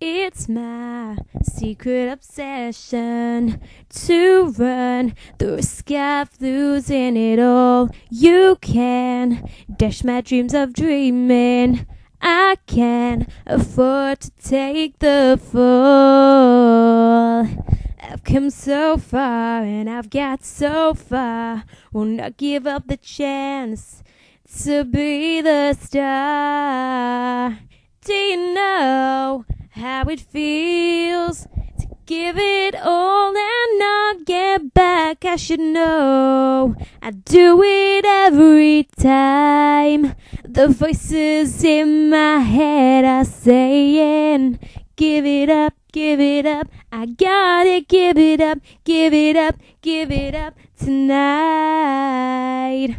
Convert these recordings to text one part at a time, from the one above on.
It's my secret obsession to run the risk of losing it all. You can dash my dreams of dreaming. I can afford to take the fall. I've come so far and I've got so far. Will not give up the chance to be the star. Do you know? how it feels to give it all and not get back. I should know. I do it every time. The voices in my head are saying, give it up, give it up. I gotta give it up, give it up, give it up tonight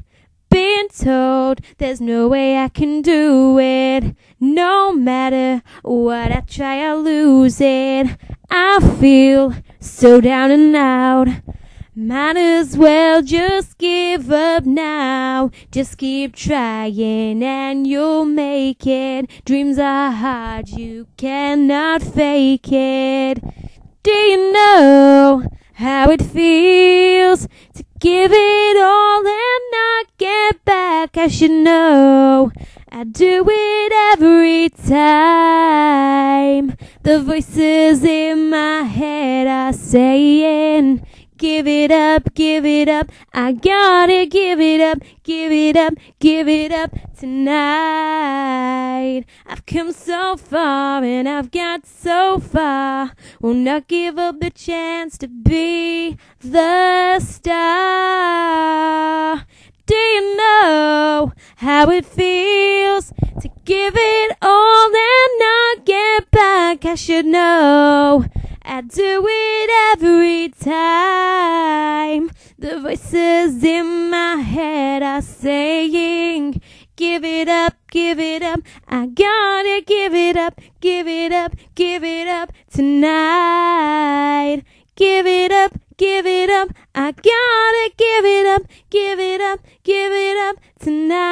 told there's no way I can do it. No matter what I try, I lose it. I feel so down and out. Might as well just give up now. Just keep trying and you'll make it. Dreams are hard, you cannot fake it. Do you know how it feels? 'Cause you know. I do it every time. The voices in my head are saying, Give it up, give it up. I gotta give it up, give it up, give it up tonight. I've come so far and I've got so far. Will not give up the chance to be the star how it feels to give it all and not get back. I should know. I do it every time. The voices in my head are saying, give it up, give it up. I gotta give it up, give it up, give it up tonight. Give it up, give it up. I gotta give it up, give it up, give it up tonight.